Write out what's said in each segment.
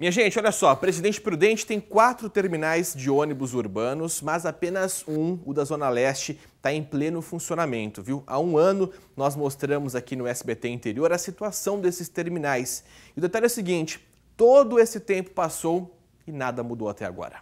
Minha gente, olha só, Presidente Prudente tem quatro terminais de ônibus urbanos, mas apenas um, o da Zona Leste, está em pleno funcionamento, viu? Há um ano nós mostramos aqui no SBT Interior a situação desses terminais. E o detalhe é o seguinte, todo esse tempo passou e nada mudou até agora.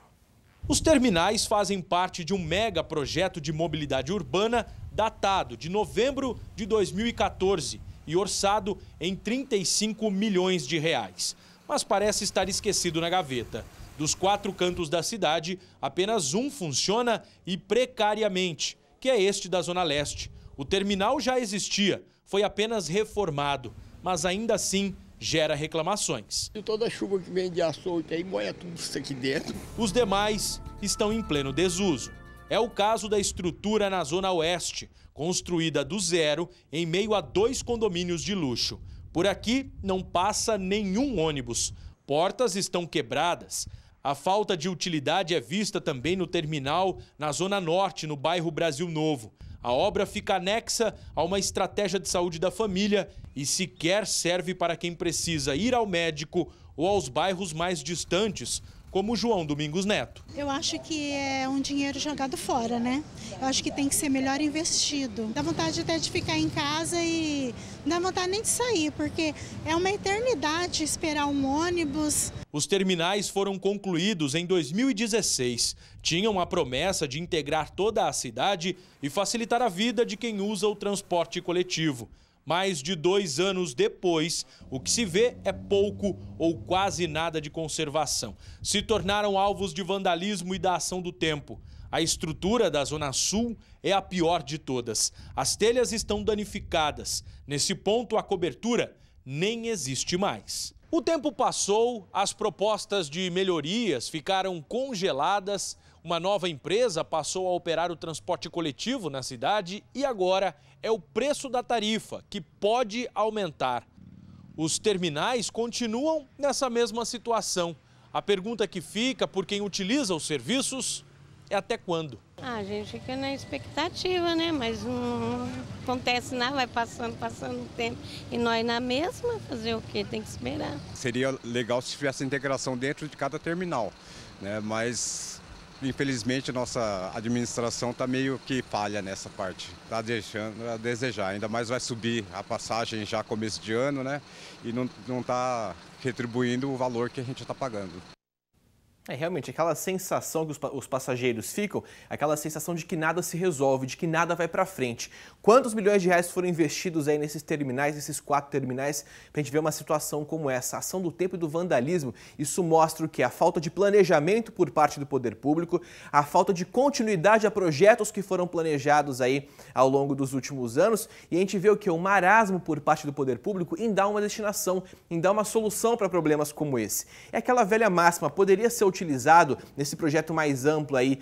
Os terminais fazem parte de um mega projeto de mobilidade urbana datado de novembro de 2014 e orçado em 35 milhões de reais mas parece estar esquecido na gaveta. Dos quatro cantos da cidade, apenas um funciona e precariamente, que é este da Zona Leste. O terminal já existia, foi apenas reformado, mas ainda assim gera reclamações. E toda chuva que vem de açoite aí moia tudo isso aqui dentro. Os demais estão em pleno desuso. É o caso da estrutura na Zona Oeste, construída do zero em meio a dois condomínios de luxo. Por aqui não passa nenhum ônibus. Portas estão quebradas. A falta de utilidade é vista também no terminal na Zona Norte, no bairro Brasil Novo. A obra fica anexa a uma estratégia de saúde da família e sequer serve para quem precisa ir ao médico ou aos bairros mais distantes, como João Domingos Neto. Eu acho que é um dinheiro jogado fora, né? Eu acho que tem que ser melhor investido. Dá vontade até de ficar em casa e não dá vontade nem de sair, porque é uma eternidade esperar um ônibus. Os terminais foram concluídos em 2016. Tinham a promessa de integrar toda a cidade e facilitar a vida de quem usa o transporte coletivo. Mais de dois anos depois, o que se vê é pouco ou quase nada de conservação. Se tornaram alvos de vandalismo e da ação do tempo. A estrutura da Zona Sul é a pior de todas. As telhas estão danificadas. Nesse ponto, a cobertura nem existe mais. O tempo passou, as propostas de melhorias ficaram congeladas, uma nova empresa passou a operar o transporte coletivo na cidade e agora é o preço da tarifa que pode aumentar. Os terminais continuam nessa mesma situação. A pergunta que fica por quem utiliza os serviços é até quando? Ah, a gente fica na expectativa, né? Mas não acontece nada, vai passando, passando o tempo. E nós na mesma, fazer o quê? Tem que esperar. Seria legal se tivesse integração dentro de cada terminal, né? Mas infelizmente nossa administração está meio que falha nessa parte. Está deixando a desejar, ainda mais vai subir a passagem já começo de ano, né? E não está retribuindo o valor que a gente está pagando. É realmente aquela sensação que os, os, passageiros ficam, aquela sensação de que nada se resolve, de que nada vai para frente. Quantos milhões de reais foram investidos aí nesses terminais, nesses quatro terminais, para a gente ver uma situação como essa? A ação do tempo e do vandalismo, isso mostra o que? A falta de planejamento por parte do poder público, a falta de continuidade a projetos que foram planejados aí ao longo dos últimos anos, e a gente vê o que? O um marasmo por parte do poder público em dar uma destinação, em dar uma solução para problemas como esse. É aquela velha máxima, poderia ser utilizada utilizado nesse projeto mais amplo aí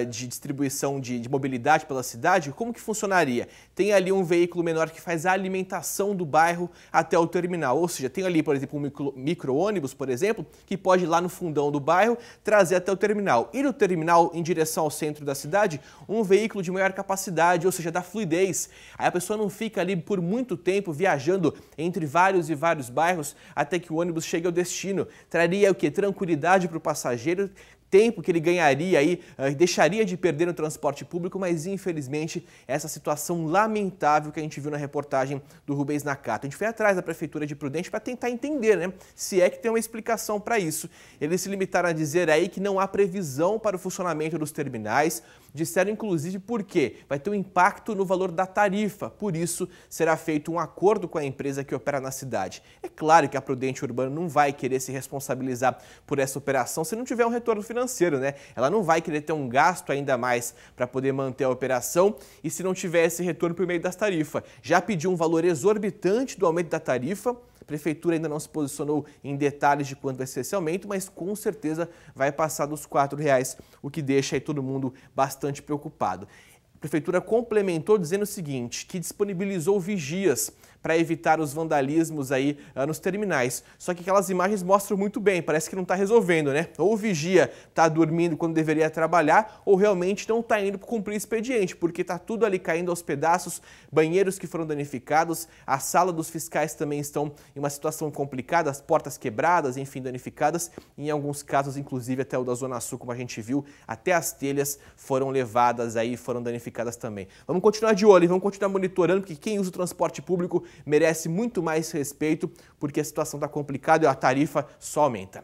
uh, de distribuição de, de, mobilidade pela cidade, como que funcionaria? Tem ali um veículo menor que faz a alimentação do bairro até o terminal, ou seja, tem ali, por exemplo, um micro-ônibus, por exemplo, que pode ir lá no fundão do bairro, trazer até o terminal. E no terminal, em direção ao centro da cidade, um veículo de maior capacidade, ou seja, da fluidez. Aí a pessoa não fica ali por muito tempo viajando entre vários e vários bairros até que o ônibus chegue ao destino. Traria o que? Tranquilidade para o passageiro passageiro tempo que ele ganharia aí, eh, deixaria de perder no transporte público, mas infelizmente essa situação lamentável que a gente viu na reportagem do Rubens Nakata. A gente foi atrás da prefeitura de Prudente para tentar entender, né, se é que tem uma explicação para isso. Eles se limitaram a dizer aí que não há previsão para o funcionamento dos terminais, disseram inclusive por quê? Vai ter um impacto no valor da tarifa, por isso será feito um acordo com a empresa que opera na cidade. É claro que a Prudente Urbana não vai querer se responsabilizar por essa operação se não tiver um retorno financeiro financeiro, né? Ela não vai querer ter um gasto ainda mais para poder manter a operação e se não tiver esse retorno por meio das tarifas. Já pediu um valor exorbitante do aumento da tarifa. A prefeitura ainda não se posicionou em detalhes de quanto vai ser esse aumento, mas com certeza vai passar dos R$ reais, o que deixa aí todo mundo bastante preocupado prefeitura complementou dizendo o seguinte, que disponibilizou vigias para evitar os vandalismos aí ah, nos terminais. Só que aquelas imagens mostram muito bem, parece que não está resolvendo, né? Ou o vigia está dormindo quando deveria trabalhar, ou realmente não está indo para cumprir expediente, porque está tudo ali caindo aos pedaços, banheiros que foram danificados, a sala dos fiscais também estão em uma situação complicada, as portas quebradas, enfim, danificadas. Em alguns casos, inclusive até o da Zona Sul, como a gente viu, até as telhas foram levadas aí, foram danificadas também. Vamos continuar de olho, vamos continuar monitorando, porque quem usa o transporte público merece muito mais respeito, porque a situação está complicada e a tarifa só aumenta.